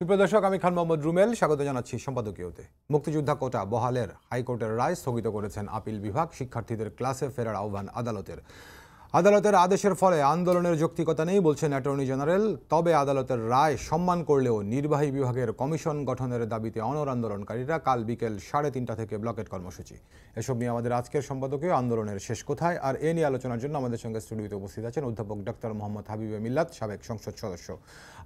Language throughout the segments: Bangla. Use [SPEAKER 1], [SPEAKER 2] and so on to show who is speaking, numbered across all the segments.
[SPEAKER 1] সুপ্রিয় আমি খান মোহাম্মদ রুমেল স্বাগত জানাচ্ছি সম্পাদকীয়তে মুক্তিযোদ্ধা কোটা বহালের হাইকোর্টের রায় স্থগিত করেছেন আপিল বিভাগ শিক্ষার্থীদের ক্লাসে ফেরার আহ্বান আদালতের আদালতের আদেশের ফলে আন্দোলনের যৌক্তিকতা নেই বলছেন অ্যাটর্নি জেনারেল তবে আদালতের রায় সম্মান করলেও নির্বাহী বিভাগের কমিশন গঠনের দাবিতে অনর আন্দোলনকারীরা কাল বিকেল সাড়ে তিনটা থেকে ব্লকেট কর্মসূচি এসব নিয়ে আমাদের আজকের সম্পাদকীয় আন্দোলনের শেষ কোথায় আর এ নিয়ে আলোচনার জন্য আমাদের সঙ্গে স্টুডিওতে উপস্থিত আছেন অধ্যাপক ডক্টর মোহাম্মদ হাবিবে মিল্লাত সাবেক সংসদ সদস্য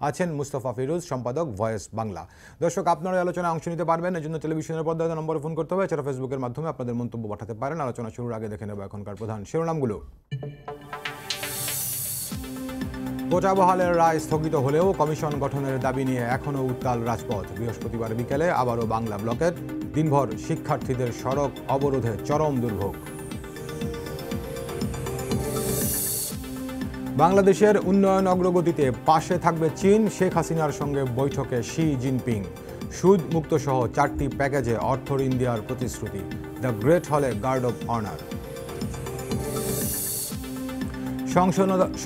[SPEAKER 1] আছেন মুস্তফা ফিরুজ সম্পাদক ভয়েস বাংলা দর্শক আপনারা আলোচনায় অংশ নিতে পারবেন এর জন্য টেলিভিশনের পর্দায় নম্বরে ফোন করতে হবে এছাড়া ফেসবুকের মাধ্যমে আপনাদের মন্তব্য পাঠাতে পারেন আলোচনা শুরুর আগে দেখে নেব এখনকার প্রধান শিরোনামগুলো কোটা বহালের রায় স্থগিত হলেও কমিশন গঠনের দাবি নিয়ে এখনও উত্তাল রাজপথ বৃহস্পতিবার বিকেলে আবারও বাংলা ব্লকের দিনভর শিক্ষার্থীদের সড়ক অবরোধে চরম দুর্ভোগ বাংলাদেশের উন্নয়ন অগ্রগতিতে পাশে থাকবে চীন শেখ হাসিনার সঙ্গে বৈঠকে শি জিনপিং সুদ মুক্ত সহ চারটি প্যাকেজে অর্থ ঋণ দেওয়ার প্রতিশ্রুতি দ্য গ্রেট হলে গার্ড অব অনার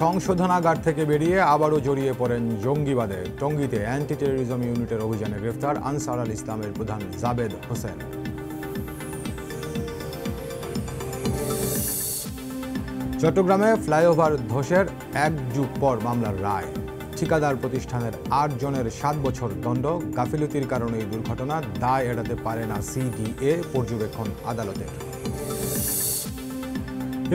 [SPEAKER 1] সংশোধনাগার থেকে বেরিয়ে আবারও জড়িয়ে পড়েন জঙ্গিবাদে টঙ্গিতে অ্যান্টি টেরোরিজম ইউনিটের অভিযানে গ্রেফতার আনসার আল ইসলামের প্রধান জাবেদ হোসেন চট্টগ্রামে ফ্লাইওভার ধসের এক যুগ পর মামলার রায় ঠিকাদার প্রতিষ্ঠানের আট জনের সাত বছর দণ্ড গাফিলতির কারণে এই দুর্ঘটনা দায় এড়াতে পারে না সিডিএ পর্যবেক্ষণ আদালতের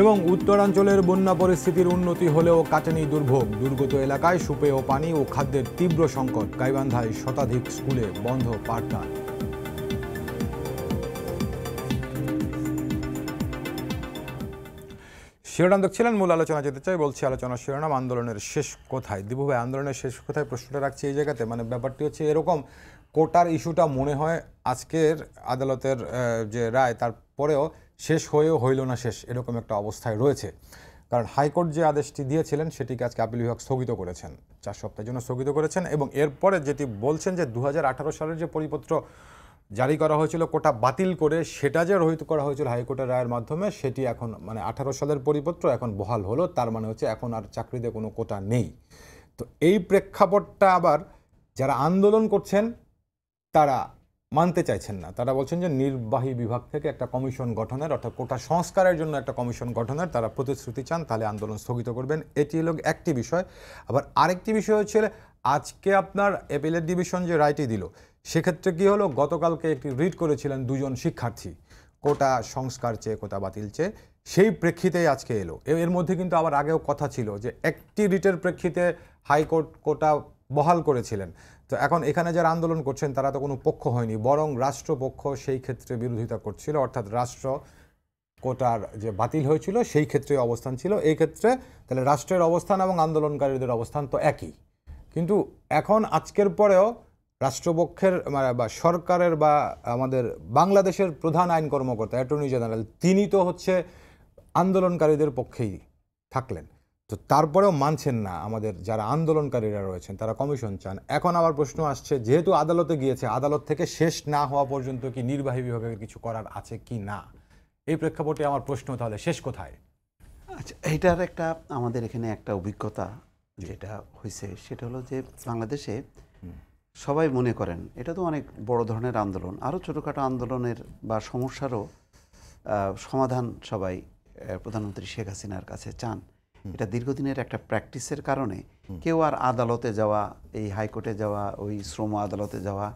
[SPEAKER 1] এবং উত্তরাঞ্চলের বন্যা পরিস্থিতির উন্নতি হলেও কাটেনি দুর্ভোগ দুর্গত এলাকায় সুপেয় পানি ও খাদ্যের তীব্র সংকট গাইবান্ধায় শতাধিক স্কুলে বন্ধ পাঠদান শিরোনাম দেখছিলেন মূল আলোচনা যেতে চাই বলছি আলোচনা শিরোনাম আন্দোলনের শেষ কোথায় দীপু ভাই আন্দোলনের শেষ কোথায় প্রশ্নটা রাখছি এই জায়গাতে মানে ব্যাপারটি হচ্ছে এরকম কোটার ইস্যুটা মনে হয় আজকের আদালতের যে রায় তারপরেও শেষ হয়েও হইল না শেষ এরকম একটা অবস্থায় রয়েছে কারণ হাইকোর্ট যে আদেশটি দিয়েছিলেন সেটিকে আজকে আপিল বিভাগ স্থগিত করেছেন চার সপ্তাহের জন্য স্থগিত করেছেন এবং এরপরে যেটি বলছেন যে দু সালের যে পরিপত্র জারি করা হয়েছিল কোটা বাতিল করে সেটা যে রহিত করা হয়েছিল হাইকোর্টের রায়ের মাধ্যমে সেটি এখন মানে আঠারো সালের পরিপত্র এখন বহাল হলো তার মানে হচ্ছে এখন আর চাকরিতে কোনো কোটা নেই তো এই প্রেক্ষাপটটা আবার যারা আন্দোলন করছেন তারা মানতে চাইছেন না তারা বলছেন যে নির্বাহী বিভাগ থেকে একটা কমিশন গঠনের অর্থাৎ কোটা সংস্কারের জন্য একটা কমিশন গঠনের তারা প্রতিশ্রুতি চান তাহলে আন্দোলন স্থগিত করবেন এটি হলো একটি বিষয় আবার আরেকটি বিষয় হচ্ছে আজকে আপনার অ্যাপিলেট ডিভিশন যে রায়টি দিল সেক্ষেত্রে কী হলো গতকালকে একটি রিড করেছিলেন দুজন শিক্ষার্থী কোটা সংস্কার চেয়ে কোটা বাতিল চেয়ে সেই প্রেক্ষিতেই আজকে এলো এর মধ্যে কিন্তু আবার আগেও কথা ছিল যে একটি রিটের প্রেক্ষিতে হাইকোর্ট কোটা বহাল করেছিলেন তো এখন এখানে যারা আন্দোলন করছেন তারা তো কোনো পক্ষ হয়নি বরং রাষ্ট্রপক্ষ সেই ক্ষেত্রে বিরোধিতা করছিল অর্থাৎ রাষ্ট্র কোটার যে বাতিল হয়েছিল সেই ক্ষেত্রে অবস্থান ছিল এই ক্ষেত্রে তাহলে রাষ্ট্রের অবস্থান এবং আন্দোলনকারীদের অবস্থান তো একই কিন্তু এখন আজকের পরেও রাষ্ট্রপক্ষের মানে বা সরকারের বা আমাদের বাংলাদেশের প্রধান আইন কর্মকর্তা অ্যাটর্নি জেনারেল তিনি তো হচ্ছে আন্দোলনকারীদের পক্ষেই থাকলেন তো তারপরেও মানছেন না আমাদের যারা আন্দোলনকারীরা রয়েছেন তারা কমিশন চান এখন আবার প্রশ্ন আসছে যেহেতু আদালতে গিয়েছে আদালত থেকে শেষ না হওয়া পর্যন্ত কি নির্বাহী বিভাগের কিছু
[SPEAKER 2] করার আছে কি না এই প্রেক্ষাপটে
[SPEAKER 1] আমার প্রশ্ন তাহলে শেষ কোথায়
[SPEAKER 2] আচ্ছা এটার একটা আমাদের এখানে একটা অভিজ্ঞতা যেটা হয়েছে সেটা হলো যে বাংলাদেশে সবাই মনে করেন এটা তো অনেক বড় ধরনের আন্দোলন আরও ছোটোখাটো আন্দোলনের বা সমস্যারও সমাধান সবাই প্রধানমন্ত্রী শেখ হাসিনার কাছে চান এটা দীর্ঘদিনের একটা প্র্যাকটিসের কারণে কেউ আর আদালতে যাওয়া এই হাইকোর্টে যাওয়া ওই শ্রম আদালতে যাওয়া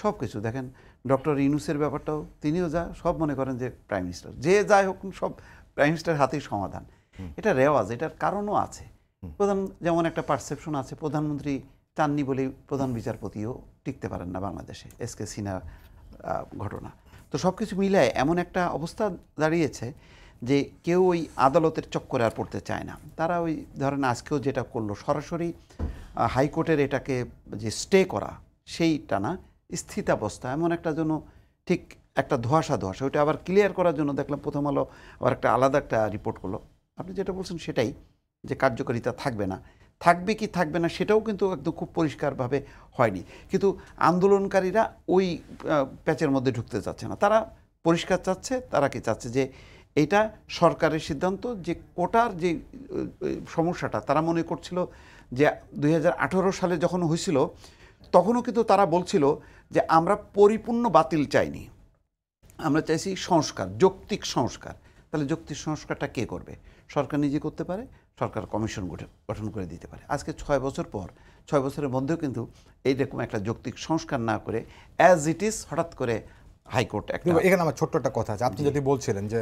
[SPEAKER 2] সব কিছু দেখেন ডক্টর ইনুসের ব্যাপারটাও তিনিও যা সব মনে করেন যে প্রাইম মিনিস্টার যে যাই হোক সব প্রাইম মিনিস্টার হাতেই সমাধান এটা রেওয়াজ এটার কারণও আছে প্রধান যেমন একটা পারসেপশন আছে প্রধানমন্ত্রী চাননি বলেই প্রধান বিচারপতিও টিকতে পারেন না বাংলাদেশে এস কে সিনহার ঘটনা তো সব কিছু মিলায় এমন একটা অবস্থা দাঁড়িয়েছে যে কেউ ওই আদালতের চক্করে আর পড়তে চায় না তারা ওই ধরেন আজকেও যেটা করলো সরাসরি হাইকোর্টের এটাকে যে স্টে করা সেইটা না স্থিতাবস্থা এমন একটা জন্য ঠিক একটা ধোয়াশা ধোয়াশা ওইটা আবার ক্লিয়ার করার জন্য দেখলাম প্রথম আলো আবার একটা আলাদা একটা রিপোর্ট করলো আপনি যেটা বলছেন সেটাই যে কার্যকারিতা থাকবে না থাকবে কি থাকবে না সেটাও কিন্তু একদম খুব পরিষ্কারভাবে হয়নি কিন্তু আন্দোলনকারীরা ওই প্যাচের মধ্যে ঢুকতে চাচ্ছে না তারা পরিষ্কার চাচ্ছে তারা কি চাচ্ছে যে এটা সরকারের সিদ্ধান্ত যে কোটার যে সমস্যাটা তারা মনে করছিল যে দুই সালে যখন হয়েছিল তখনও কিন্তু তারা বলছিল যে আমরা পরিপূর্ণ বাতিল চাইনি আমরা চাইছি সংস্কার যৌক্তিক সংস্কার তাহলে যৌক্তিক সংস্কারটা কে করবে সরকার নিজে করতে পারে সরকার কমিশন গঠন করে দিতে পারে আজকে ছয় বছর পর ছয় বছরের মধ্যেও কিন্তু এইরকম একটা যৌক্তিক সংস্কার না করে অ্যাজ ইট ইজ হঠাৎ করে হাইকোর্ট একটা এখানে
[SPEAKER 1] আমার ছোট্ট একটা কথা আছে আপনি যদি বলছিলেন যে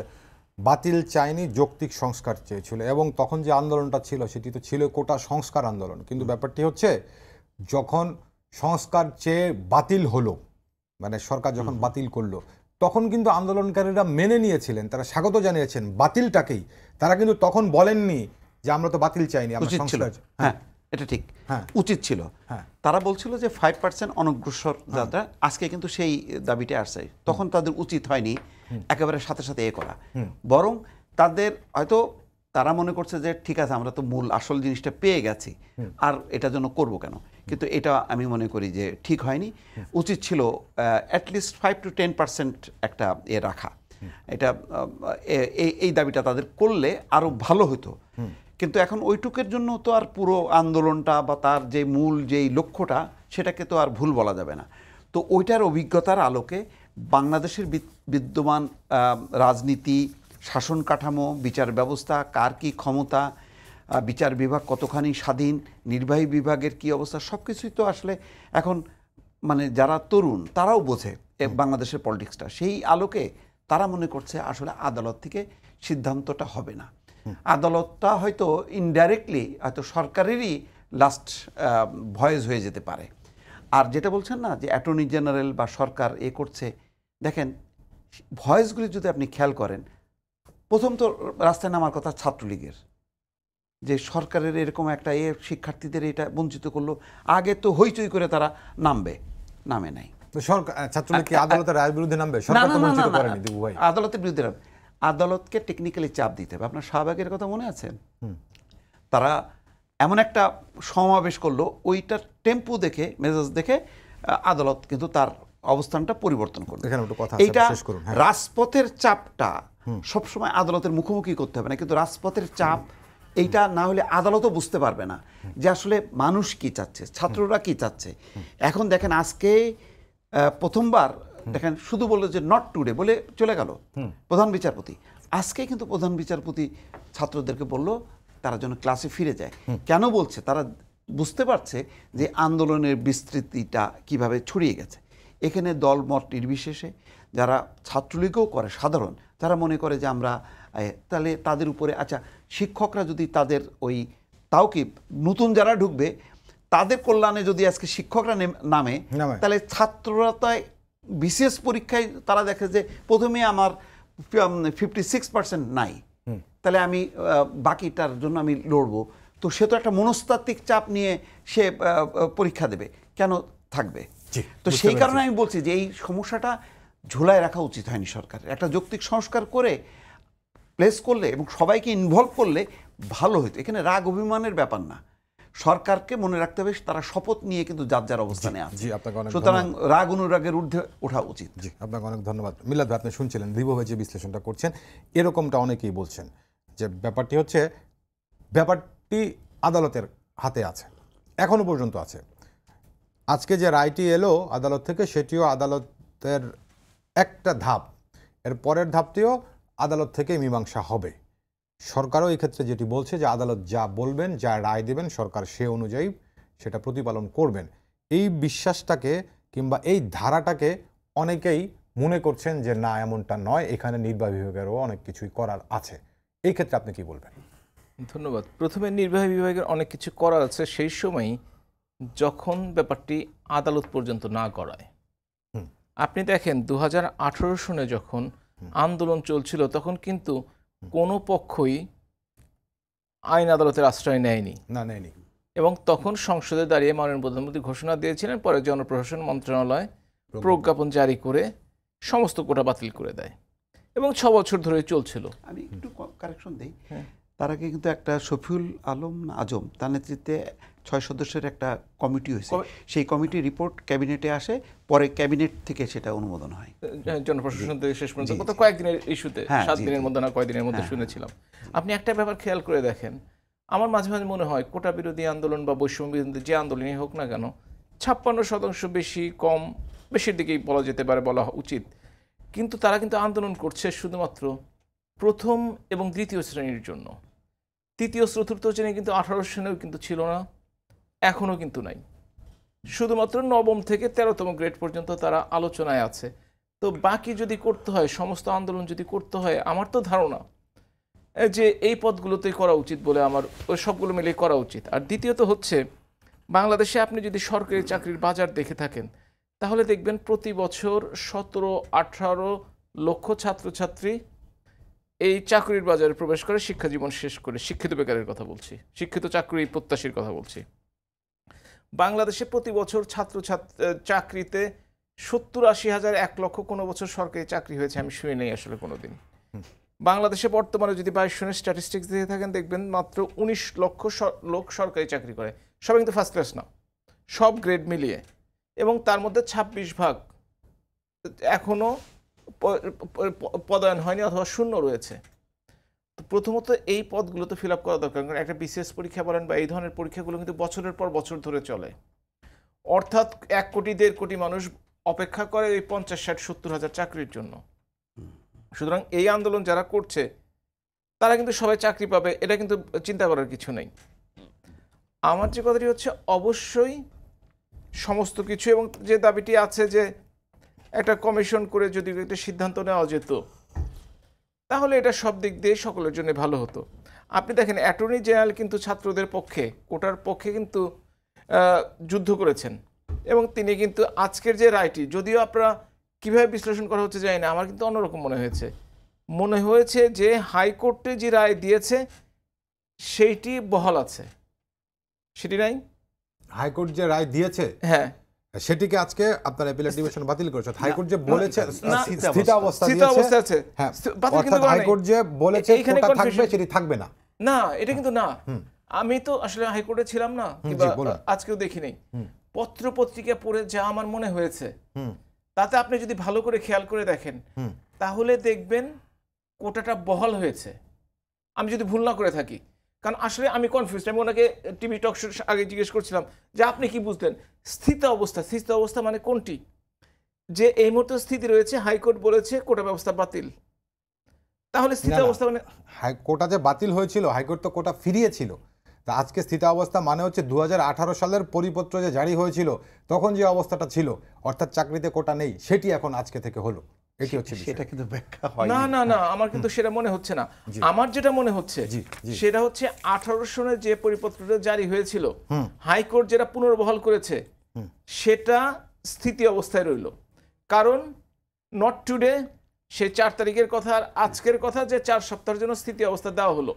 [SPEAKER 1] বাতিল চায়নি যৌক্তিক সংস্কার চেয়েছিল এবং তখন যে আন্দোলনটা ছিল সেটি তো ছিল কোটা সংস্কার আন্দোলন কিন্তু ব্যাপারটি হচ্ছে যখন সংস্কার চেয়ে বাতিল হলো মানে সরকার যখন বাতিল করলো তখন কিন্তু আন্দোলনকারীরা মেনে নিয়েছিলেন তারা স্বাগত জানিয়েছেন বাতিলটাকেই তারা কিন্তু তখন বলেননি যে আমরা তো বাতিল চাইনি হ্যাঁ, হ্যাঁ। হ্যাঁ। উচিত ছিল
[SPEAKER 2] হ্যাঁ এটা ঠিক উচিত ছিল তারা বলছিল যে ফাইভ পার্সেন্ট অনগ্রসর যাত্রা আজকে কিন্তু সেই দাবিটা আসছে তখন তাদের উচিত হয়নি একেবারে সাথে সাথে এ করা বরং তাদের হয়তো তারা মনে করছে যে ঠিক আছে আমরা তো মূল আসল জিনিসটা পেয়ে গেছি আর এটা জন্য করব কেন কিন্তু এটা আমি মনে করি যে ঠিক হয়নি উচিত ছিল at least five to ten percent একটা এ রাখা এটা এই দাবিটা তাদের করলে আরও ভালো হতো কিন্তু এখন ওইটুকের জন্য তো আর পুরো আন্দোলনটা বা তার যে মূল যেই লক্ষ্যটা সেটাকে তো আর ভুল বলা যাবে না তো ওইটার অভিজ্ঞতার আলোকে বাংলাদেশের বিদ্যমান রাজনীতি শাসন কাঠামো বিচার ব্যবস্থা কার কী ক্ষমতা বিচার বিভাগ কতখানি স্বাধীন নির্বাহী বিভাগের কি অবস্থা সব কিছুই তো আসলে এখন মানে যারা তরুণ তারাও বোঝে বাংলাদেশের পলিটিক্সটা সেই আলোকে তারা মনে করছে আসলে আদালত থেকে সিদ্ধান্তটা হবে না আদালতটা হয়তো ইনডাইরেক্টলি হয়তো সরকারেরই লাস্ট ভয়েস হয়ে যেতে পারে আর যেটা বলছেন না যে অ্যাটর্নি জেনারেল বা সরকার এ করছে দেখেন ভয়েসগুলি যদি আপনি খেয়াল করেন প্রথম তো রাস্তায় নামার কথা ছাত্রলীগের যে সরকারের এরকম একটা এ শিক্ষার্থীদের এটা বঞ্চিত করলো আগে তো হইচই করে তারা নামবে নামে নাই সরকার
[SPEAKER 1] ছাত্রলীগ আদালতের বিরুদ্ধে নামবে
[SPEAKER 2] আদালতের বিরুদ্ধে নামবে আদালতকে টেকনিক্যালি চাপ দিতে হবে আপনার শাহবাগের কথা মনে আছে তারা এমন একটা সমাবেশ করলো ওইটার টেম্পু দেখে মেজাজ দেখে আদালত কিন্তু তার অবস্থানটা পরিবর্তন করলো এইটা হ্যাঁ। রাজপথের চাপটা সবসময় আদালতের মুখোমুখি করতে হবে না কিন্তু রাজপথের চাপ এইটা না হলে আদালতও বুঝতে পারবে না যে আসলে মানুষ কি চাচ্ছে ছাত্ররা কি চাচ্ছে এখন দেখেন আজকে প্রথমবার দেখেন শুধু বললো যে নট টুডে বলে চলে গেল প্রধান বিচারপতি আজকে কিন্তু প্রধান বিচারপতি ছাত্রদেরকে বলল তারা যেন ক্লাসে ফিরে যায় কেন বলছে তারা বুঝতে পারছে যে আন্দোলনের বিস্তৃতিটা কিভাবে ছড়িয়ে গেছে এখানে দল মত নির্বিশেষে যারা ছাত্রলীগও করে সাধারণ যারা মনে করে যে আমরা তাহলে তাদের উপরে আচ্ছা শিক্ষকরা যদি তাদের ওই তাও কি নতুন যারা ঢুকবে তাদের কল্যাণে যদি আজকে শিক্ষকরা নামে তাহলে ছাত্ররা তাই বিসিএস পরীক্ষায় তারা দেখে যে প্রথমে আমার ফিফটি সিক্স পার্সেন্ট নাই তাহলে আমি বাকিটার জন্য আমি লড়বো তো সে তো একটা মনস্তাত্ত্বিক চাপ নিয়ে সে পরীক্ষা দেবে কেন থাকবে তো সেই কারণে আমি বলছি যে এই সমস্যাটা ঝোলায় রাখা উচিত হয়নি সরকারের একটা যৌক্তিক সংস্কার করে প্লেস করলে এবং সবাইকে ইনভলভ করলে ভালো হতো এখানে রাগ অভিমানের ব্যাপার না সরকারকে মনে রাখতে হবে তারা শপথ নিয়ে কিন্তু যার যার অবস্থানে আছে
[SPEAKER 1] সুতরাং রাগ অনুরাগের ঊর্ধ্বে ওঠা উচিত জি আপনাকে অনেক ধন্যবাদ মিলাদ ভাই আপনি শুনছিলেন দীর্ঘভাবে যে বিশ্লেষণটা করছেন এরকমটা অনেকেই বলছেন যে ব্যাপারটি হচ্ছে ব্যাপারটি আদালতের হাতে আছে এখনও পর্যন্ত আছে আজকে যে রায়টি এলো আদালত থেকে সেটিও আদালতের একটা ধাপ এর পরের ধাপটিও আদালত থেকে মীমাংসা হবে সরকারও ক্ষেত্রে যেটি বলছে যে আদালত যা বলবেন যা রায় দেবেন সরকার সে অনুযায়ী সেটা প্রতিপালন করবেন এই বিশ্বাসটাকে কিংবা এই ধারাটাকে অনেকেই মনে করছেন যে না এমনটা নয় এখানে নির্বাহী বিভাগেরও অনেক কিছুই করার আছে এই ক্ষেত্রে আপনি কি বলবেন
[SPEAKER 3] ধন্যবাদ প্রথমে নির্বাহী বিভাগের অনেক কিছু করার আছে সেই সময় যখন ব্যাপারটি আদালত পর্যন্ত না করায় আপনি দেখেন দু হাজার সনে যখন আন্দোলন চলছিল তখন কিন্তু কোনো পক্ষই আইন আদালতের আশ্রয় নেয়নি না নেয়নি এবং তখন সংসদে দাঁড়িয়ে মাননীয় প্রধানমন্ত্রী ঘোষণা দিয়েছিলেন পরে জনপ্রশাসন মন্ত্রণালয় প্রজ্ঞাপন জারি করে সমস্ত কোটা বাতিল করে দেয়
[SPEAKER 2] এবং ছ বছর ধরে চলছিল আমি একটু কারেকশন দিই হ্যাঁ। তারা কি কিন্তু একটা শফিউল আলম আজম তার নেতৃত্বে ছয় সদস্যের একটা কমিটি হয়েছে সেই কমিটি রিপোর্ট ক্যাবিনেটে আসে পরে ক্যাবিনেট থেকে সেটা অনুমোদন হয়
[SPEAKER 3] জনপ্রশাসন থেকে শেষ পর্যন্ত গত কয়েকদিনের ইস্যুতে হ্যাঁ, সাত দিনের মধ্যে না কয়েকদিনের মধ্যে হ্যাঁ। শুনেছিলাম আপনি একটা ব্যাপার খেয়াল করে দেখেন আমার মাঝে মাঝে মনে হয় কোটা বিরোধী আন্দোলন বা বৈষম্য বিরোধী যে আন্দোলনই হোক না কেন ছাপ্পান্ন শতাংশ বেশি কম বেশির দিকেই বলা যেতে পারে বলা উচিত কিন্তু তারা কিন্তু আন্দোলন করছে শুধুমাত্র প্রথম এবং দ্বিতীয় শ্রেণীর জন্য তৃতীয় চতুর্থ শ্রেণী কিন্তু আঠারো শ্রেণীও কিন্তু ছিল না এখনও কিন্তু নাই শুধুমাত্র নবম থেকে তেরোতম গ্রেড পর্যন্ত তারা আলোচনায় আছে তো বাকি যদি করতে হয় সমস্ত আন্দোলন যদি করতে হয় আমার তো ধারণা যে এই পদগুলোতে করা উচিত বলে আমার ওই সবগুলো মিলে করা উচিত আর দ্বিতীয়ত হচ্ছে বাংলাদেশে আপনি যদি সরকারি চাকরির বাজার দেখে থাকেন তাহলে দেখবেন প্রতি বছর সতেরো আঠারো লক্ষ ছাত্রছাত্রী এই চাকরির বাজারে প্রবেশ করে শিক্ষা জীবন শেষ করে শিক্ষিত বেকারের কথা বলছি শিক্ষিত চাকরি প্রত্যাশীর কথা বলছি বাংলাদেশে প্রতি বছর ছাত্র চাকরিতে সত্তর আশি হাজার এক লক্ষ কোনো বছর সরকারি চাকরি হয়েছে আমি শুয়ে নেই আসলে কোনো দিন বাংলাদেশে বর্তমানে যদি বাইশ শুনে স্ট্যাটিস্টিক্স দিয়ে থাকেন দেখবেন মাত্র উনিশ লক্ষ লোক সরকারি চাকরি করে সবাই কিন্তু ফার্স্ট ক্লাস না সব গ্রেড মিলিয়ে এবং তার মধ্যে ২৬ ভাগ এখনও পদায়ন হয়নি অথবা শূন্য রয়েছে তো প্রথমত এই পদগুলো তো ফিল আপ করা দরকার কারণ একটা বিসিএস পরীক্ষা বলেন বা এই ধরনের পরীক্ষাগুলো কিন্তু বছরের পর বছর ধরে চলে অর্থাৎ এক কোটি দেড় কোটি মানুষ অপেক্ষা করে এই পঞ্চাশ ষাট সত্তর হাজার চাকরির জন্য সুতরাং এই আন্দোলন যারা করছে তারা কিন্তু সবাই চাকরি পাবে এটা কিন্তু চিন্তা করার কিছু নেই আমার যে কথাটি হচ্ছে অবশ্যই সমস্ত কিছু এবং যে দাবিটি আছে যে একটা কমিশন করে যদি একটা সিদ্ধান্ত নেওয়া যেত তাহলে এটা সব দিক দিয়ে সকলের জন্য ভালো হতো আপনি দেখেন অ্যাটর্নি জেনারেল কিন্তু ছাত্রদের পক্ষে কোটার পক্ষে কিন্তু যুদ্ধ করেছেন এবং তিনি কিন্তু আজকের যে রায়টি যদিও আপনারা কীভাবে বিশ্লেষণ করা হচ্ছে জানি না আমার কিন্তু অন্যরকম মনে হয়েছে মনে হয়েছে যে হাইকোর্টে যে রায় দিয়েছে সেইটি বহাল আছে সেটি নাই হাইকোর্ট যে রায় দিয়েছে হ্যাঁ
[SPEAKER 1] সেটিকে আজকে আপনার অ্যাপিলেট ডিভিশন বাতিল করেছে হাইকোর্ট যে বলেছে স্থিত অবস্থা স্থিত অবস্থা আছে হ্যাঁ কিন্তু হাইকোর্ট যে বলেছে কোটা থাকবে সেটি থাকবে না
[SPEAKER 3] না এটা কিন্তু না আমি তো আসলে হাইকোর্টে ছিলাম না কিংবা আজকেও দেখি নাই পত্র পত্রিকা পড়ে যা আমার মনে হয়েছে তাতে আপনি যদি ভালো করে খেয়াল করে দেখেন তাহলে দেখবেন কোটাটা বহল হয়েছে আমি যদি ভুল না করে থাকি কারণ আসলে আমি কনফিউজ আমি ওনাকে টিভি টক শো আগে জিজ্ঞেস করছিলাম যে আপনি কি বুঝলেন স্থিত অবস্থা স্থিত অবস্থা মানে কোনটি যে এই মুহূর্তে স্থিতি রয়েছে হাইকোর্ট বলেছে কোটা ব্যবস্থা বাতিল তাহলে স্থিত অবস্থা মানে
[SPEAKER 1] কোটা যে বাতিল হয়েছিল হাইকোর্ট তো কোটা ফিরিয়েছিল তা আজকে স্থিতাবস্থা মানে হচ্ছে দু সালের পরিপত্র যে জারি হয়েছিল তখন যে অবস্থাটা ছিল অর্থাৎ চাকরিতে কোটা নেই সেটি এখন আজকে থেকে হলো এটি হচ্ছে সেটা কিন্তু ব্যাখ্যা
[SPEAKER 3] হয় না না না আমার কিন্তু সেটা মনে হচ্ছে না আমার যেটা মনে হচ্ছে সেটা হচ্ছে আঠারো সনের যে পরিপত্রটা জারি হয়েছিল হাইকোর্ট যেটা পুনর্বহাল করেছে সেটা স্থিতি অবস্থায় রইল কারণ নট টুডে সে চার তারিখের কথা আর আজকের কথা যে চার সপ্তাহের জন্য স্থিতি অবস্থা দেওয়া হলো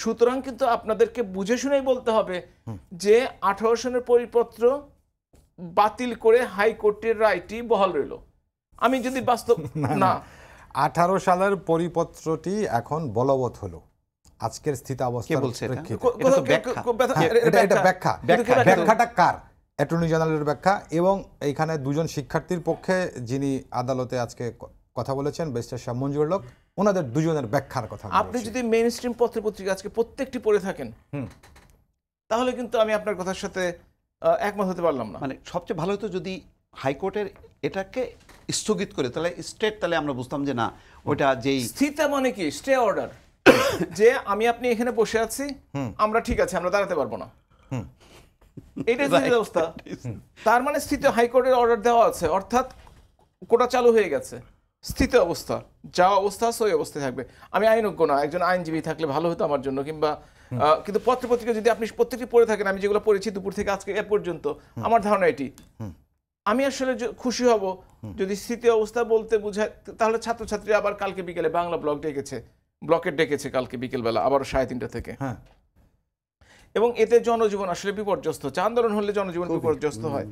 [SPEAKER 3] সুতরাং কিন্তু আপনাদেরকে বুঝে শুনেই বলতে হবে যে আঠারো সনের পরিপত্র বাতিল করে হাইকোর্টের রায়টি বহাল রইল আমি যদি বাস্তব না
[SPEAKER 1] আঠারো সালের পরিপত্রটি এখন বলবৎ হলো আজকের স্থিতাবস্থার ব্যাখ্যা কার অ্যাটর্নি জেনারেলের ব্যাখ্যা এবং এইখানে দুজন শিক্ষার্থীর পক্ষে যিনি আদালতে আজকে কথা বলেছেন বেস্টার শাহ মঞ্জুর লোক ওনাদের দুজনের ব্যাখ্যার কথা আপনি
[SPEAKER 3] যদি মেইন স্ট্রিম পত্র পত্রিকা আজকে প্রত্যেকটি পড়ে থাকেন
[SPEAKER 2] তাহলে কিন্তু আমি আপনার কথার সাথে একমত হতে পারলাম না মানে সবচেয়ে ভালো হতো যদি হাইকোর্টের এটাকে স্থগিত করে তাহলে স্টেট তাহলে আমরা বুঝতাম যে না ওটা যেই স্থিতা মানে কি স্টে অর্ডার যে আমি আপনি এখানে বসে আছি
[SPEAKER 3] আমরা ঠিক আছে আমরা দাঁড়াতে পারবো না এটাই ব্যবস্থা তার মানে স্থিত হাইকোর্টের অর্ডার দেওয়া আছে অর্থাৎ কোটা চালু হয়ে গেছে স্থিত অবস্থা যা অবস্থা সেই অবস্থায় থাকবে আমি আইনজ্ঞ না একজন আইনজীবী থাকলে ভালো হতো আমার জন্য কিংবা কিন্তু পত্রপত্রিকা যদি আপনি প্রত্যেকটি পড়ে থাকেন আমি যেগুলো পড়েছি দুপুর থেকে আজকে এ পর্যন্ত আমার ধারণা এটি আমি আসলে খুশি হব যদি স্থিতি অবস্থা বলতে বোঝায় তাহলে ছাত্রছাত্রী আবার কালকে বিকেলে বাংলা ব্লক ডেকেছে ব্লকের ডেকেছে কালকে বিকেলবেলা আবার সাড়ে তিনটা থেকে হ্যাঁ এবং এতে জনজীবন আসলে বিপর্যস্ত হচ্ছে আন্দোলন হলে জনজীবন বিপর্যস্ত হয়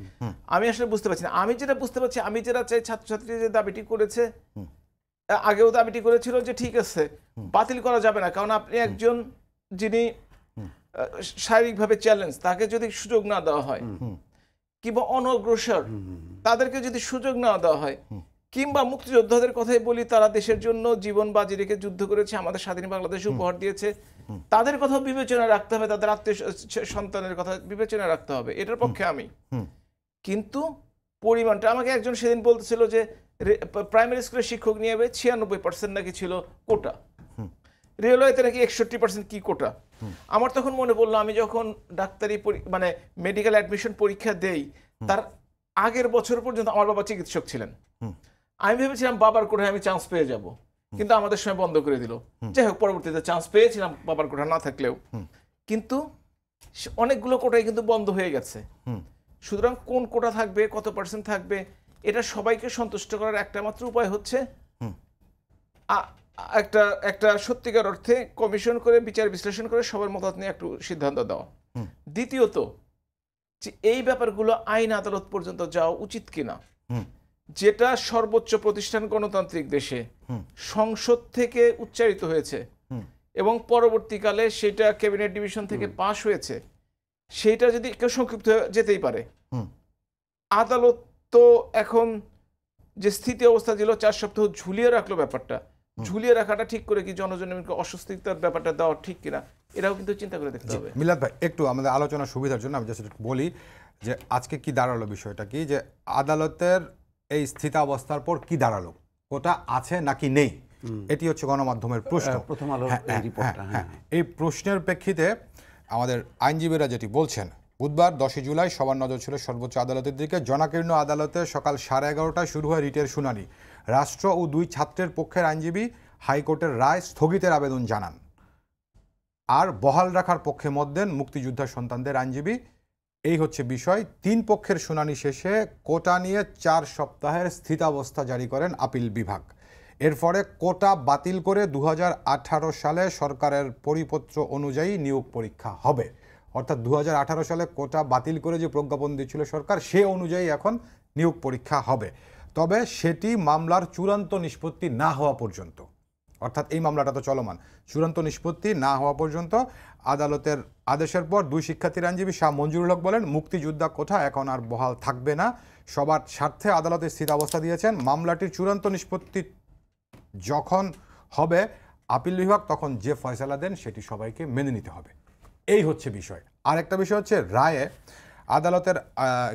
[SPEAKER 3] আমি আসলে বুঝতে পারছি না আমি যেটা বুঝতে পারছি আমি যেটা চাই ছাত্রছাত্রী যে দাবিটি করেছে আগেও দাবিটি করেছিল যে ঠিক আছে বাতিল করা যাবে না কারণ আপনি একজন যিনি শারীরিকভাবে চ্যালেঞ্জ তাকে যদি সুযোগ না দেওয়া হয় কিংবা অনগ্রসর তাদেরকে যদি সুযোগ না দেওয়া হয় কিংবা মুক্তিযোদ্ধাদের কথাই বলি তারা দেশের জন্য জীবন বাজি রেখে যুদ্ধ করেছে আমাদের স্বাধীন বাংলাদেশ উপহার দিয়েছে তাদের কথা বিবেচনা রাখতে হবে তাদের আত্মীয় সন্তানের কথা বিবেচনা রাখতে হবে এটার পক্ষে আমি কিন্তু পরিমাণটা আমাকে একজন সেদিন বলতেছিল যে প্রাইমারি স্কুলের শিক্ষক নিয়ে ছিয়ানব্বই পার্সেন্ট নাকি ছিল কোটা রেলওয়েতে নাকি একষট্টি পার্সেন্ট কী কোটা আমার তখন মনে পড়লো আমি যখন ডাক্তারি মানে মেডিকেল অ্যাডমিশন পরীক্ষা দেই তার আগের বছর পর্যন্ত আমার বাবা চিকিৎসক ছিলেন আমি ভেবেছিলাম বাবার কোঠায় আমি চান্স পেয়ে যাব কিন্তু আমাদের সময় বন্ধ করে দিল যাই হোক পরবর্তীতে চান্স পেয়েছিলাম বাবার কোঠা না থাকলেও কিন্তু অনেকগুলো কোটাই কিন্তু বন্ধ হয়ে গেছে সুতরাং কোন কোটা থাকবে কত পার্সেন্ট থাকবে এটা সবাইকে সন্তুষ্ট করার একটা মাত্র উপায় হচ্ছে একটা একটা সত্যিকার অর্থে কমিশন করে বিচার বিশ্লেষণ করে সবার মতামত নিয়ে একটু সিদ্ধান্ত দেওয়া দ্বিতীয়ত যে এই ব্যাপারগুলো আইন আদালত পর্যন্ত যাওয়া উচিত কিনা যেটা সর্বোচ্চ প্রতিষ্ঠান গণতান্ত্রিক দেশে সংসদ থেকে উচ্চারিত হয়েছে এবং পরবর্তীকালে সেটা ক্যাবিনেট ডিভিশন থেকে পাশ হয়েছে সেইটা যদি কেউ সংক্ষিপ্ত যেতেই পারে আদালত তো এখন যে স্থিতি অবস্থা ছিল চার সপ্তাহ ঝুলিয়ে রাখলো ব্যাপারটা ঝুলিয়ে রাখাটা ঠিক করে কি জনজনকে অস্বস্তিতার ব্যাপারটা দেওয়া ঠিক কিনা এটাও কিন্তু চিন্তা করে দেখতে হবে
[SPEAKER 1] মিলাদ ভাই একটু আমাদের আলোচনা সুবিধার জন্য আমি জাস্ট বলি যে আজকে কি দাঁড়ালো বিষয়টা কি যে আদালতের এই স্থিতাবস্থার পর কি দাঁড়ালো ওটা আছে নাকি নেই এটি হচ্ছে গণমাধ্যমের প্রশ্ন প্রথম আলো হ্যাঁ, হ্যাঁ, হ্যাঁ, এই প্রশ্নের প্রেক্ষিতে আমাদের আইনজীবীরা যেটি বলছেন বুধবার দশই জুলাই সবার নজর ছিল সর্বোচ্চ আদালতের দিকে জনাকীর্ণ আদালতে সকাল সাড়ে এগারোটায় শুরু হয় রিটের শুনানি রাষ্ট্র ও দুই ছাত্রের পক্ষের আইনজীবী হাইকোর্টের রায় স্থগিতের আবেদন জানান আর বহাল রাখার পক্ষে মত দেন মুক্তিযোদ্ধা সন্তানদের আইনজীবী এই হচ্ছে বিষয় তিন পক্ষের শুনানি শেষে কোটা নিয়ে চার সপ্তাহের স্থিতাবস্থা জারি করেন আপিল বিভাগ এরপরে কোটা বাতিল করে দু সালে সরকারের পরিপত্র অনুযায়ী নিয়োগ পরীক্ষা হবে অর্থাৎ দু সালে কোটা বাতিল করে যে প্রজ্ঞাপন দিয়েছিল সরকার সে অনুযায়ী এখন নিয়োগ পরীক্ষা হবে তবে সেটি মামলার চূড়ান্ত নিষ্পত্তি না হওয়া পর্যন্ত অর্থাৎ এই মামলাটা তো চলমান চূড়ান্ত নিষ্পত্তি না হওয়া পর্যন্ত আদালতের আদেশের পর দুই শিক্ষার্থীর আইনজীবী শাহ মঞ্জুরুল হক বলেন মুক্তিযোদ্ধা কোথা এখন আর বহাল থাকবে না সবার স্বার্থে আদালতের স্থিতাবস্থা দিয়েছেন মামলাটির চূড়ান্ত নিষ্পত্তি যখন হবে আপিল বিভাগ তখন যে ফয়সলা দেন সেটি সবাইকে মেনে নিতে হবে এই হচ্ছে বিষয় আরেকটা বিষয় হচ্ছে রায়ে আদালতের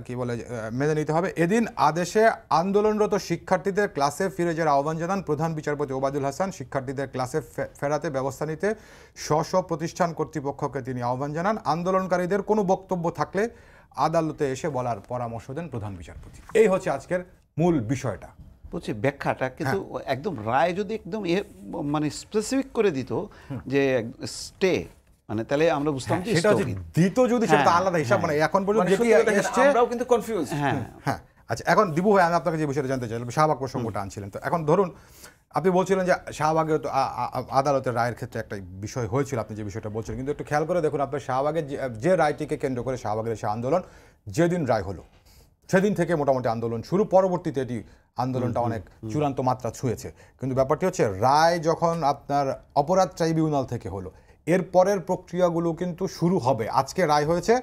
[SPEAKER 1] কি বলে মেনে নিতে হবে এদিন আদেশে আন্দোলনরত শিক্ষার্থীদের ক্লাসে ফিরে যাওয়ার আহ্বান জানান প্রধান বিচারপতি ওবায়দুল হাসান শিক্ষার্থীদের ক্লাসে ফেরাতে ব্যবস্থা নিতে স্ব প্রতিষ্ঠান কর্তৃপক্ষকে তিনি আহ্বান জানান আন্দোলনকারীদের কোনো বক্তব্য থাকলে আদালতে এসে বলার পরামর্শ দেন প্রধান
[SPEAKER 2] বিচারপতি এই হচ্ছে আজকের মূল বিষয়টা বলছি ব্যাখ্যাটা হ্যাঁ। কিন্তু একদম রায় যদি একদম মানে স্পেসিফিক করে দিত যে স্টে মানে তাহলে আমরা বুঝতাম হ্যাঁ, যে সেটা দিত যদি সেটা হ্যাঁ, আলাদা হিসাব হ্যাঁ। মানে এখন পর্যন্ত মানে যেটি এসেছে আমরাও কিন্তু কনফিউজ হ্যাঁ
[SPEAKER 1] হ্যাঁ আচ্ছা এখন দিবু ভাই আমি আপনাকে যে বিষয়টা জানতে চাইলাম শাহবাগ প্রসঙ্গটা আনছিলেন তো এখন ধরুন আপনি বলছিলেন যে শাহবাগের তো আদালতের রায়ের ক্ষেত্রে একটা বিষয় হয়েছিল আপনি যে বিষয়টা বলছিলেন কিন্তু একটু খেয়াল করে দেখুন আপনার শাহবাগের যে রায়টিকে কেন্দ্র করে শাহবাগের সে আন্দোলন যেদিন রায় হলো সেদিন থেকে মোটামুটি আন্দোলন শুরু পরবর্তীতে এটি আন্দোলনটা অনেক চূড়ান্ত মাত্রা ছুঁয়েছে কিন্তু ব্যাপারটি হচ্ছে রায় যখন আপনার অপরাধ ট্রাইব্যুনাল থেকে হলো এর পরের প্রক্রিয়াগুলো কিন্তু শুরু হবে আজকে রায় হয়েছে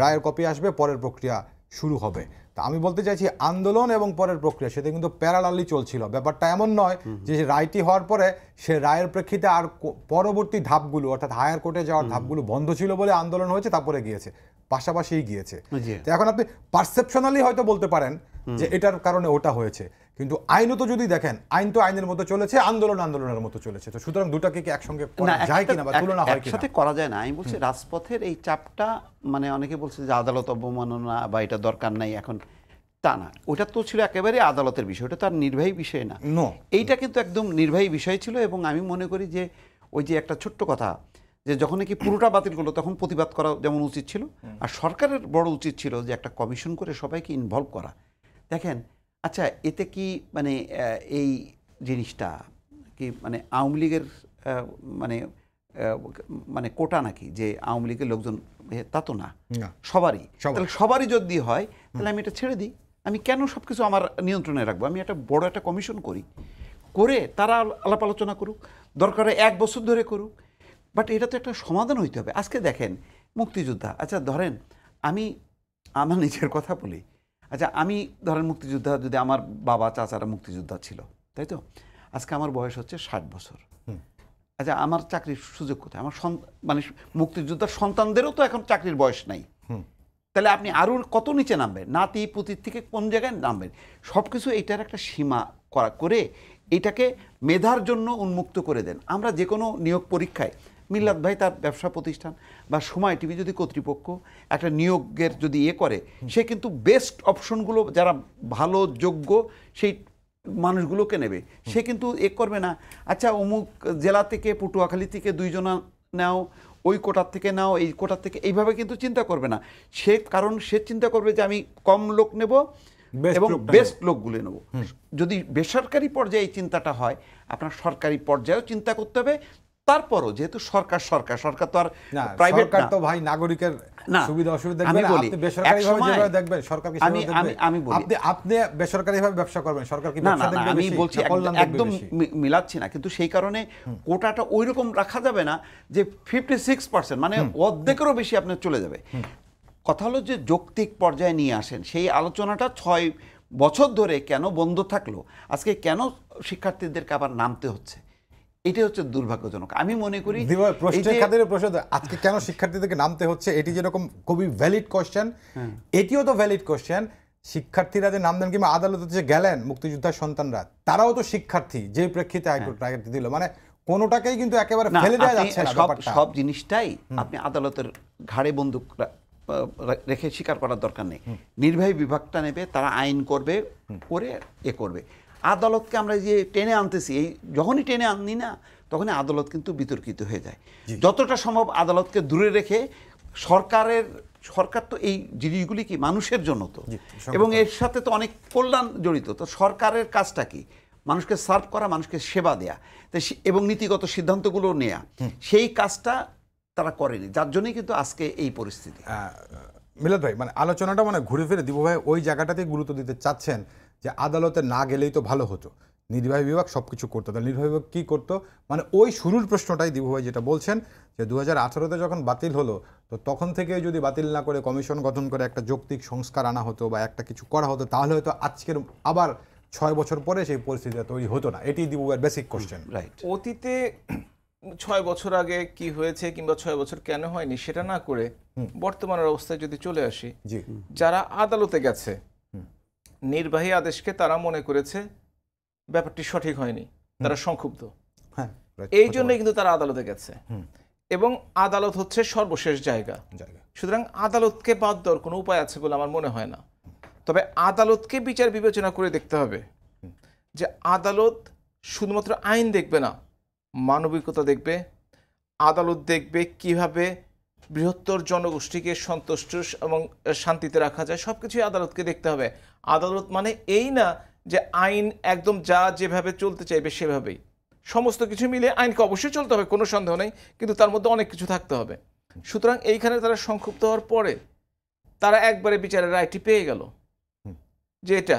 [SPEAKER 1] রায়ের কপি আসবে পরের প্রক্রিয়া শুরু হবে তা আমি বলতে চাইছি আন্দোলন এবং পরের প্রক্রিয়া সেটা কিন্তু প্যারালালি চলছিল ব্যাপারটা এমন নয় যে রায়টি হওয়ার পরে সে রায়ের প্রেক্ষিতে আর পরবর্তী ধাপগুলো অর্থাৎ হায়ার কোর্টে যাওয়ার ধাপগুলো বন্ধ ছিল বলে আন্দোলন হয়েছে তারপরে গিয়েছে পাশাপাশিই গিয়েছে এখন আপনি পারসেপশনালি হয়তো বলতে পারেন যে এটার কারণে ওটা হয়েছে কিন্তু আইনও তো যদি দেখেন আইন তো আইনের মতো চলেছে আন্দোলন আন্দোলনের মতো চলেছে তো সুতরাং দুটাকে কি একসঙ্গে করা যায় কিনা বা তুলনা হয় কিনা একসাথে
[SPEAKER 2] করা যায় না আমি বলছি রাজপথের এই চাপটা মানে অনেকে বলছে যে আদালত অবমাননা বা এটা দরকার নাই এখন তা না ওটা তো ছিল একেবারে আদালতের বিষয় ওটা তার নির্বাহী বিষয় না এইটা কিন্তু একদম নির্বাহী বিষয় ছিল এবং আমি মনে করি যে ওই যে একটা ছোট্ট কথা যে যখন নাকি পুরোটা বাতিল করলো তখন প্রতিবাদ করা যেমন উচিত ছিল আর সরকারের বড় উচিত ছিল যে একটা কমিশন করে সবাইকে ইনভলভ করা দেখেন আচ্ছা এতে কি মানে এই জিনিসটা কি মানে আওয়ামী লীগের মানে মানে কোটা নাকি যে আওয়ামী লীগের লোকজন তা তো না সবারই তাহলে সবারই যদি হয় তাহলে আমি এটা ছেড়ে দিই আমি কেন সব কিছু আমার নিয়ন্ত্রণে রাখবো আমি একটা বড় একটা কমিশন করি করে তারা আলাপ আলোচনা করুক দরকারে এক বছর ধরে করুক বাট এটা তো একটা সমাধান হইতে হবে আজকে দেখেন মুক্তিযোদ্ধা আচ্ছা ধরেন আমি আমার নিজের কথা বলি আচ্ছা আমি ধরেন মুক্তিযোদ্ধা যদি আমার বাবা চাচারা মুক্তিযোদ্ধা ছিল তাই তো আজকে আমার বয়স হচ্ছে ষাট বছর আচ্ছা আমার চাকরির সুযোগ কোথায় আমার মানে মুক্তিযোদ্ধার সন্তানদেরও তো এখন চাকরির বয়স নাই তাহলে আপনি আরও কত নিচে নামবেন নাতি পুতির থেকে কোন জায়গায় নামবেন সব কিছু এইটার একটা সীমা করা করে এটাকে মেধার জন্য উন্মুক্ত করে দেন আমরা যে কোনো নিয়োগ পরীক্ষায় মিল্লাত হ্যাঁ। ভাই তার ব্যবসা প্রতিষ্ঠান বা সময় টিভি যদি কর্তৃপক্ষ একটা নিয়োগের যদি ইয়ে করে সে কিন্তু বেস্ট অপশনগুলো যারা ভালো যোগ্য সেই মানুষগুলোকে নেবে সে কিন্তু এ করবে না আচ্ছা অমুক জেলা থেকে পটুয়াখালী থেকে দুইজনা নাও ওই কোটার থেকে নাও এই কোটার থেকে এইভাবে কিন্তু চিন্তা করবে না সে কারণ সে চিন্তা করবে যে আমি কম লোক নেব এবং বেস্ট লোকগুলো নেব যদি বেসরকারি পর্যায়ে চিন্তাটা হয় আপনার সরকারি পর্যায়েও চিন্তা করতে হবে তারপরও যেহেতু সরকার সরকার সরকার তো আর প্রাইভেট সরকার তো
[SPEAKER 1] ভাই নাগরিকের সুবিধা অসুবিধা দেখবেন আপনি বেসরকারি ভাবে যেভাবে দেখবেন সরকার কি আমি আমি আমি বলি আপনি আপনি বেসরকারি ভাবে ব্যবসা করবেন সরকার কি ব্যবসা দেখবে আমি বলছি একদম
[SPEAKER 2] মিলাচ্ছি না কিন্তু সেই কারণে কোটাটা ওই রকম রাখা যাবে না যে 56% মানে অর্ধেকেরও বেশি আপনি চলে যাবে কথা হলো যে যৌক্তিক পর্যায়ে নিয়ে আসেন সেই আলোচনাটা ছয় বছর ধরে কেন বন্ধ থাকলো আজকে কেন শিক্ষার্থীদেরকে আবার নামতে হচ্ছে এটা হচ্ছে দুর্ভাগ্যজনক আমি মনে করি প্রশ্নের খাতের
[SPEAKER 1] প্রশ্ন আজকে কেন শিক্ষার্থীদেরকে নামতে হচ্ছে এটি যেরকম খুবই ভ্যালিড কোশ্চেন এটিও তো ভ্যালিড কোশ্চেন শিক্ষার্থীরা যে নাম দেন কিংবা আদালতে যে গেলেন মুক্তিযোদ্ধার সন্তানরা তারাও তো শিক্ষার্থী যে প্রেক্ষিতে হ্যাঁ। হাইকোর্ট দিল মানে কোনোটাকেই কিন্তু একেবারে ফেলে দেওয়া যাচ্ছে সব সব
[SPEAKER 2] জিনিসটাই আপনি আদালতের ঘাড়ে বন্দুক রেখে স্বীকার করার দরকার নেই নির্বাহী বিভাগটা নেবে তারা আইন করবে করে এ করবে আদালতকে আমরা যে টেনে আনতেছি এই যখনই টেনে আনি না তখনই আদালত কিন্তু বিতর্কিত হয়ে যায় যতটা সম্ভব আদালতকে দূরে রেখে সরকারের সরকার তো এই জিনিসগুলি কি মানুষের জন্য তো এবং এর সাথে তো অনেক কল্যাণ জড়িত তো সরকারের কাজটা কি মানুষকে সার্ভ করা মানুষকে সেবা দেয়া এবং নীতিগত সিদ্ধান্তগুলো নেয়া সেই কাজটা তারা করেনি যার জন্যই কিন্তু আজকে এই পরিস্থিতি মিলাদ ভাই মানে আলোচনাটা মানে ঘুরে ফিরে দিব ভাই ওই জায়গাটাতেই গুরুত্ব
[SPEAKER 1] দিতে চাচ্ছেন যে আদালতে না গেলেই তো ভালো হতো নির্বাহী বিভাগ সব কিছু করতো তাহলে নির্বাহী বিভাগ কী করতো মানে ওই শুরুর প্রশ্নটাই ভাই যেটা বলছেন যে দু হাজার যখন বাতিল হলো তো তখন থেকে যদি বাতিল না করে কমিশন গঠন করে একটা যৌক্তিক সংস্কার আনা হতো বা একটা কিছু করা হতো তাহলে হয়তো আজকের আবার ছয় বছর পরে সেই পরিস্থিতিটা তৈরি হতো না এটি দিবুভাইয়ের বেসিক কোশ্চেন
[SPEAKER 3] রাইট অতীতে ছয় বছর আগে কি হয়েছে কিংবা ছয় বছর কেন হয়নি সেটা না করে বর্তমানের অবস্থায় যদি চলে আসি যারা আদালতে গেছে নির্বাহী আদেশকে তারা মনে করেছে ব্যাপারটি সঠিক হয়নি তারা সংক্ষুব্ধ হ্যাঁ, এই জন্যই কিন্তু তারা আদালতে গেছে এবং আদালত হচ্ছে সর্বশেষ জায়গা সুতরাং আদালতকে বাদ দেওয়ার কোনো উপায় আছে বলে আমার মনে হয় না তবে আদালতকে বিচার বিবেচনা করে দেখতে হবে যে আদালত শুধুমাত্র আইন দেখবে না মানবিকতা দেখবে আদালত দেখবে কিভাবে বৃহত্তর জনগোষ্ঠীকে সন্তুষ্ট এবং শান্তিতে রাখা যায় সব কিছুই আদালতকে দেখতে হবে আদালত মানে এই না যে আইন একদম যা যেভাবে চলতে চাইবে সেভাবেই সমস্ত কিছু মিলে আইনকে অবশ্যই চলতে হবে কোনো সন্দেহ নেই কিন্তু তার মধ্যে অনেক কিছু থাকতে হবে সুতরাং এইখানে তারা সংক্ষুব্ধ হওয়ার পরে তারা একবারে বিচারের রায়টি পেয়ে গেল যে এটা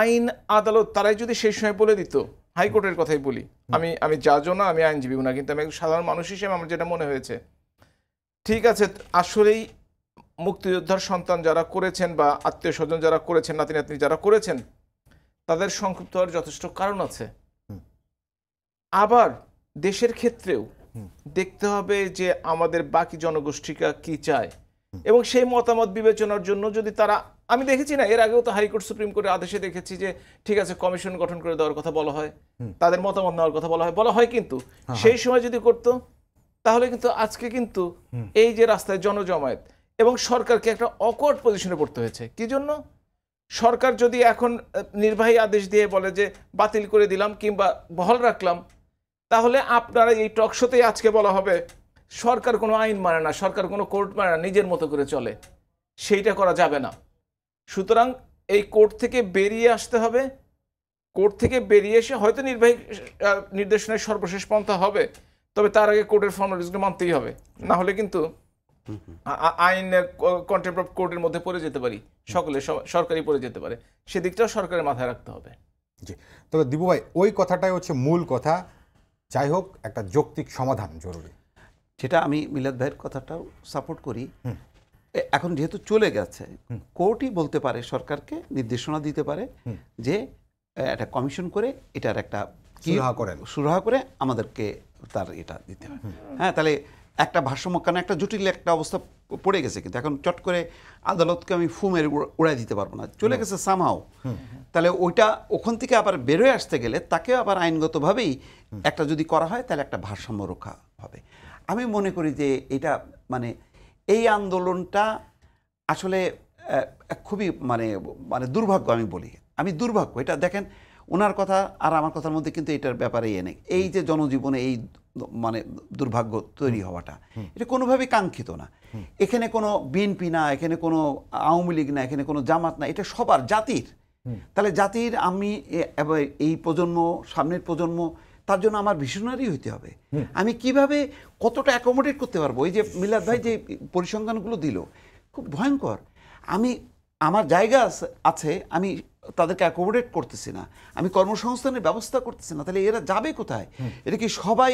[SPEAKER 3] আইন আদালত তারাই যদি সেই সময় বলে দিত হাইকোর্টের কথাই বলি আমি আমি যা না আমি আইনজীবী না কিন্তু আমি একজন সাধারণ মানুষ হিসেবে আমার যেটা মনে হয়েছে ঠিক আছে আসলেই মুক্তিযোদ্ধার সন্তান যারা করেছেন বা আত্মীয় স্বজন যারা করেছেন নাতি নাতনি যারা করেছেন তাদের সংক্ষিপ্ত হওয়ার যথেষ্ট কারণ আছে আবার দেশের ক্ষেত্রেও দেখতে হবে যে আমাদের বাকি জনগোষ্ঠীকা কি চায় এবং সেই মতামত বিবেচনার জন্য যদি তারা আমি দেখেছি না এর আগেও তো হাইকোর্ট সুপ্রিম কোর্টের আদেশে দেখেছি যে ঠিক আছে কমিশন গঠন করে দেওয়ার কথা বলা হয় তাদের মতামত নেওয়ার কথা বলা হয় বলা হয় কিন্তু হ্যাঁ, হ্যাঁ। সেই সময় যদি করতো তাহলে কিন্তু আজকে কিন্তু এই যে রাস্তায় জনজমায়েত এবং সরকারকে একটা অকওয়ার্ড পজিশনে পড়তে হয়েছে কি জন্য সরকার যদি এখন নির্বাহী আদেশ দিয়ে বলে যে বাতিল করে দিলাম কিংবা বহাল রাখলাম তাহলে আপনারা এই টকশোতেই আজকে বলা হবে সরকার কোনো আইন মানে না সরকার কোনো কোর্ট মানে না নিজের মতো করে চলে সেইটা করা যাবে না সুতরাং এই কোর্ট থেকে বেরিয়ে আসতে হবে কোর্ট থেকে বেরিয়ে এসে হয়তো নির্বাহী নির্দেশনায় সর্বশেষ পন্থা হবে তবে তার আগে কোর্টের ফর্মালিটিসগুলো মানতেই হবে না হলে কিন্তু আইনের কন্টেম্প অফ কোর্টের মধ্যে পড়ে যেতে পারি সকলে সরকারি পড়ে যেতে পারে সেদিকটাও সরকারের মাথায় রাখতে হবে
[SPEAKER 1] জি তবে দিবু ভাই ওই কথাটাই হচ্ছে মূল কথা
[SPEAKER 2] যাই হোক একটা যৌক্তিক সমাধান জরুরি সেটা আমি মিলাদ ভাইয়ের কথাটাও সাপোর্ট করি এখন যেহেতু চলে গেছে কোর্টই বলতে পারে সরকারকে নির্দেশনা দিতে পারে যে একটা কমিশন করে এটার একটা সুরাহা করে আমাদেরকে তার এটা দিতে হয় হ্যাঁ তাহলে একটা ভারসাম্য কারণ একটা জটিল একটা অবস্থা পড়ে গেছে কিন্তু এখন চট করে আদালতকে আমি ফুমের উড়াই দিতে পারবো না চলে গেছে সামাও তাহলে ওইটা ওখান থেকে আবার বেরোয় আসতে গেলে তাকে আবার আইনগতভাবেই একটা যদি করা হয় তাহলে একটা ভারসাম্য রক্ষা হবে আমি মনে করি যে এটা মানে এই আন্দোলনটা আসলে খুবই মানে মানে দুর্ভাগ্য আমি বলি আমি দুর্ভাগ্য এটা দেখেন ওনার কথা আর আমার কথার মধ্যে কিন্তু এটার ব্যাপারে এনে এই যে জনজীবনে এই মানে দুর্ভাগ্য তৈরি হওয়াটা এটা কোনোভাবেই কাঙ্ক্ষিত না এখানে কোনো বিএনপি না এখানে কোনো আওয়ামী লীগ না এখানে কোনো জামাত না এটা সবার জাতির তাহলে জাতির আমি এই প্রজন্ম সামনের প্রজন্ম তার জন্য আমার ভীষণারই হইতে হবে আমি কিভাবে কতটা অ্যাকোমোডেট করতে পারবো এই যে মিলাদ ভাই যে পরিসংখ্যানগুলো দিল খুব ভয়ঙ্কর আমি আমার জায়গা আছে আমি তাদেরকে অ্যাকোমোডেট করতেছি না আমি কর্মসংস্থানের ব্যবস্থা করতেছি না তাহলে এরা যাবে কোথায় এটা কি সবাই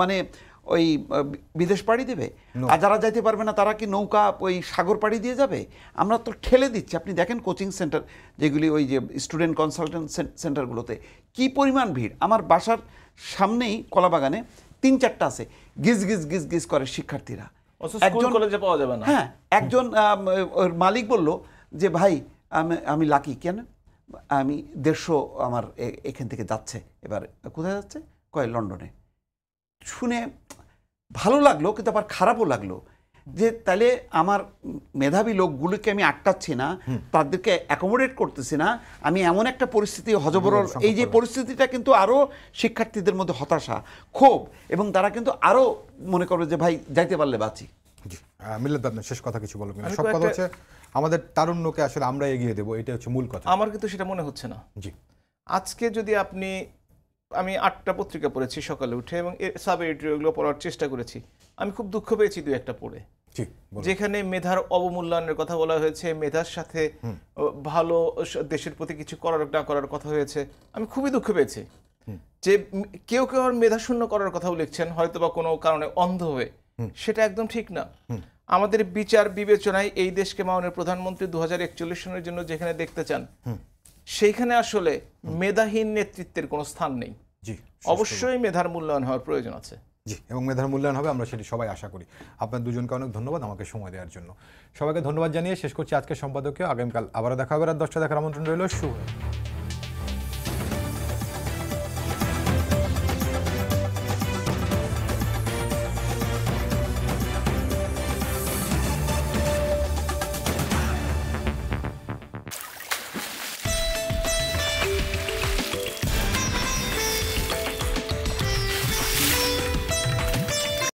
[SPEAKER 2] মানে ওই বিদেশ পাড়ি দেবে আর যারা যাইতে পারবে না তারা কি নৌকা ওই সাগর পাড়ি দিয়ে যাবে আমরা তো ঠেলে দিচ্ছি আপনি দেখেন কোচিং সেন্টার যেগুলি ওই যে স্টুডেন্ট কনসালটেন্ট সেন্টারগুলোতে কি পরিমাণ ভিড় আমার বাসার সামনেই কলাবাগানে তিন চারটা আছে গিজ গিজ গিজ গিজ করে শিক্ষার্থীরা একজন কলেজে পাওয়া যাবে না হ্যাঁ একজন মালিক বলল যে ভাই আমি আমি লাকি কেন আমি দেড়শো আমার এখান থেকে যাচ্ছে এবার কোথায় যাচ্ছে কয় লন্ডনে শুনে ভালো লাগলো কিন্তু আবার খারাপও লাগলো যে তাহলে আমার মেধাবী লোকগুলোকে আমি আটকাচ্ছি না তাদেরকে অ্যাকোমোডেট করতেছি না আমি এমন একটা পরিস্থিতি হজবরল এই যে পরিস্থিতিটা কিন্তু আরও শিক্ষার্থীদের মধ্যে হতাশা ক্ষোভ এবং তারা কিন্তু আরও মনে করবে যে ভাই যাইতে পারলে বাঁচি
[SPEAKER 1] মিল্লাদ শেষ কথা কিছু বলবেন সব কথা হচ্ছে আমাদের তারুণ্যকে আসলে আমরা এগিয়ে দেবো এটা হচ্ছে
[SPEAKER 3] মূল কথা আমার কিন্তু সেটা মনে হচ্ছে না জি আজকে যদি আপনি আমি আটটা পত্রিকা পড়েছি সকালে উঠে এবং সাব এডিটরগুলো পড়ার চেষ্টা করেছি আমি খুব দুঃখ পেয়েছি দু একটা পড়ে যেখানে মেধার অবমূল্যায়নের কথা বলা হয়েছে মেধার সাথে ভালো দেশের প্রতি কিছু করার না করার কথা হয়েছে আমি খুবই দুঃখ পেয়েছি যে কেউ কেউ আর মেধাশূন্য করার কথাও লিখছেন হয়তো বা কোনো কারণে অন্ধ হয়ে সেটা একদম ঠিক না আমাদের বিচার বিবেচনায় এই দেশকে মাননীয় প্রধানমন্ত্রী দু হাজার সনের জন্য যেখানে দেখতে চান সেইখানে আসলে মেধাহীন নেতৃত্বের কোনো স্থান নেই অবশ্যই মেধার মূল্যায়ন হওয়ার প্রয়োজন আছে জি এবং মেধার মূল্যায়ন হবে আমরা সেটি সবাই আশা করি আপনার দুজনকে
[SPEAKER 1] অনেক ধন্যবাদ আমাকে সময় দেওয়ার জন্য সবাইকে ধন্যবাদ জানিয়ে শেষ করছি আজকের সম্পাদকীয় আগামীকাল আবারও দেখা হবে রাত দশটা দেখার আমন্ত্রণ রইল শুভ